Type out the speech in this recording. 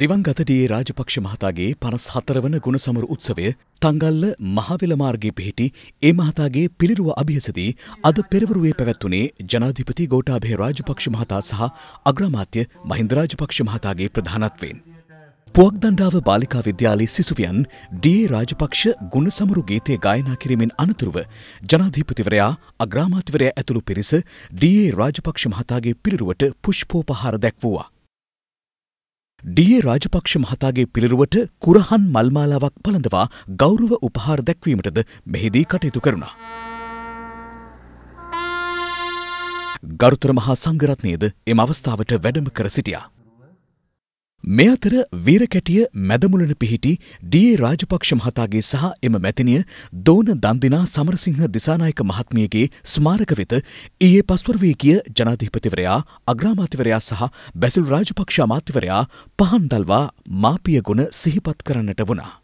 දිවංගතඩියේ රාජපක්ෂ මහතාගේ පනස් හතරවන ගුණසමර උත්සවය තංගල්ල මහවෙලමාර්ගේ පිහිටි ඒ මහතාගේ පිළිරුව අභියසදී අද පෙරවරුවේ පැවැත්වුණේ ජනාධිපති ගෝටාභය රාජපක්ෂ මහතා සහ අග්‍රාමාත්‍ය මහින්දරාජපක්ෂ මහතාගේ ප්‍රධානත්වෙන්. පුවක්දණ්ඩාව බාලිකා විද්‍යාලයේ සිසුවියන් ඩියේ රාජපක්ෂ ගුණසමරු ගීතය ගායනා කිරීමෙන් අනතුරුව ජනාධීපතිවරයා අග්‍රාමාතිවරයා ඇතුළු පිරිස ඩියේ රාජපක්ෂ මහතාගේ පිළිරුවට පුෂ්පෝපහාර දැක්වූවා. ඩියේ රාජපක්ෂ මහතාගේ පිළිරුවට කුරහන් මල්මාලාවක් පළඳවා ගෞරව උපහාර දැක්වීමටද මෙහිදී කටයුතු කරුණා. ගරුතර මහා සංගරත්නයද එම අවස්ථාවට වැඩම කර සිටියා. මේ අතර වීරකැටිය මැදමුලන පිහිටි ඩී.ඒ. රාජපක්ෂ මහතාගේ සහ එම මැතිනිය දෝන දන්දිනා සමරසිංහ දිසානායක මහත්මියගේ ස්මාරක වෙත ඊයේ පස්වර වී ගිය ජනාධිපතිවරයා අග්‍රාමාත්‍යවරයා සහ බැසිල් රාජපක්ෂ අමාත්‍යවරයා පහන් දල්වා මාපියගුණ සිහිපත් කරන්නට වුණා.